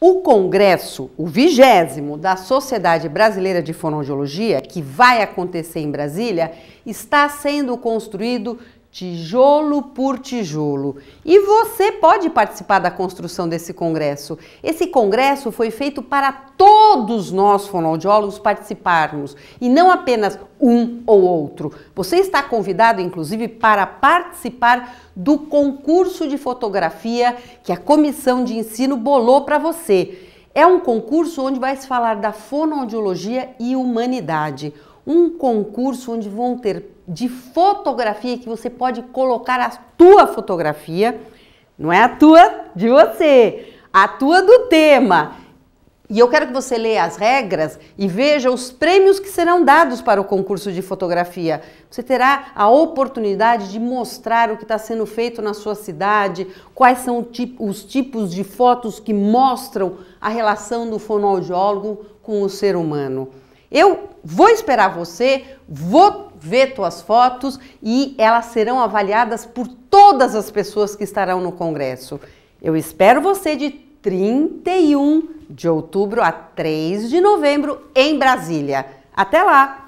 O congresso, o vigésimo da Sociedade Brasileira de Fonoaudiologia, que vai acontecer em Brasília, está sendo construído tijolo por tijolo. E você pode participar da construção desse congresso. Esse congresso foi feito para todos nós fonoaudiólogos participarmos e não apenas um ou outro. Você está convidado inclusive para participar do concurso de fotografia que a comissão de ensino bolou para você. É um concurso onde vai se falar da fonoaudiologia e humanidade. Um concurso onde vão ter de fotografia que você pode colocar a tua fotografia, não é a tua de você, a tua do tema. E eu quero que você leia as regras e veja os prêmios que serão dados para o concurso de fotografia. Você terá a oportunidade de mostrar o que está sendo feito na sua cidade, quais são os tipos de fotos que mostram a relação do fonoaudiólogo com o ser humano. Eu vou esperar você, vou ver tuas fotos e elas serão avaliadas por todas as pessoas que estarão no congresso. Eu espero você de 31 de outubro a 3 de novembro em Brasília. Até lá!